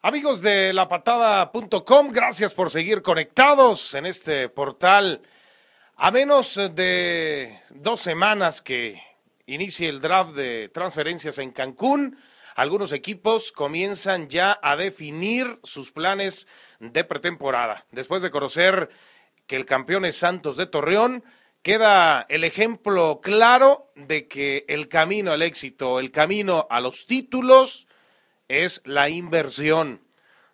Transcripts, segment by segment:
Amigos de La lapatada.com, gracias por seguir conectados en este portal. A menos de dos semanas que inicie el draft de transferencias en Cancún, algunos equipos comienzan ya a definir sus planes de pretemporada. Después de conocer que el campeón es Santos de Torreón, queda el ejemplo claro de que el camino al éxito, el camino a los títulos, es la inversión.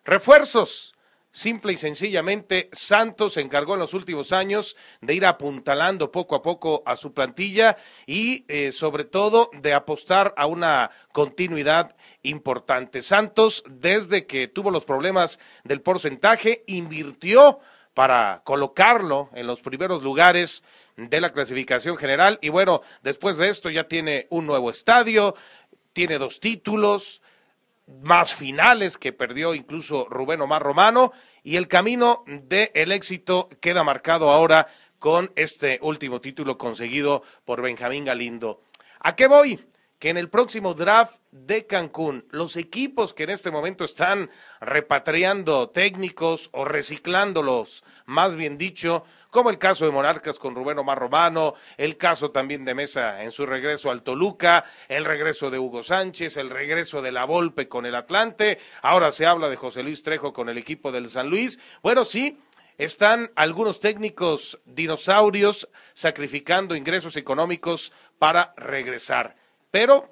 Refuerzos. Simple y sencillamente, Santos se encargó en los últimos años de ir apuntalando poco a poco a su plantilla y eh, sobre todo de apostar a una continuidad importante. Santos, desde que tuvo los problemas del porcentaje, invirtió para colocarlo en los primeros lugares de la clasificación general. Y bueno, después de esto ya tiene un nuevo estadio, tiene dos títulos, más finales que perdió incluso Rubén Omar Romano y el camino del éxito queda marcado ahora con este último título conseguido por Benjamín Galindo. ¿A qué voy? Que en el próximo draft de Cancún, los equipos que en este momento están repatriando técnicos o reciclándolos, más bien dicho, como el caso de Monarcas con Rubén Omar Romano, el caso también de Mesa en su regreso al Toluca, el regreso de Hugo Sánchez, el regreso de La Volpe con el Atlante, ahora se habla de José Luis Trejo con el equipo del San Luis. Bueno, sí, están algunos técnicos dinosaurios sacrificando ingresos económicos para regresar. Pero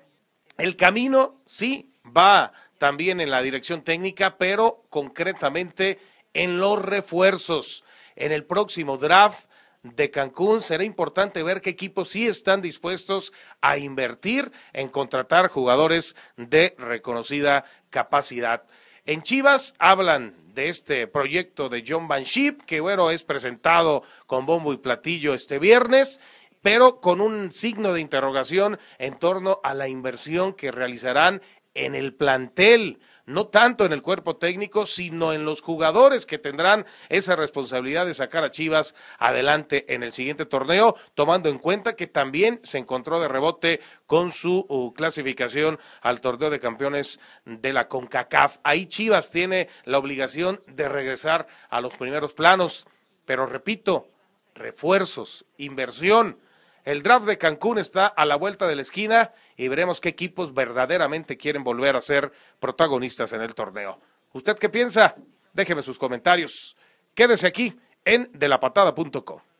el camino sí va también en la dirección técnica, pero concretamente en los refuerzos en el próximo draft de Cancún. Será importante ver qué equipos sí están dispuestos a invertir en contratar jugadores de reconocida capacidad. En Chivas hablan de este proyecto de John Ship que bueno, es presentado con bombo y platillo este viernes, pero con un signo de interrogación en torno a la inversión que realizarán en el plantel, no tanto en el cuerpo técnico, sino en los jugadores que tendrán esa responsabilidad de sacar a Chivas adelante en el siguiente torneo, tomando en cuenta que también se encontró de rebote con su uh, clasificación al torneo de campeones de la CONCACAF. Ahí Chivas tiene la obligación de regresar a los primeros planos, pero repito, refuerzos, inversión el draft de Cancún está a la vuelta de la esquina y veremos qué equipos verdaderamente quieren volver a ser protagonistas en el torneo. ¿Usted qué piensa? Déjeme sus comentarios. Quédese aquí en delapatada.com.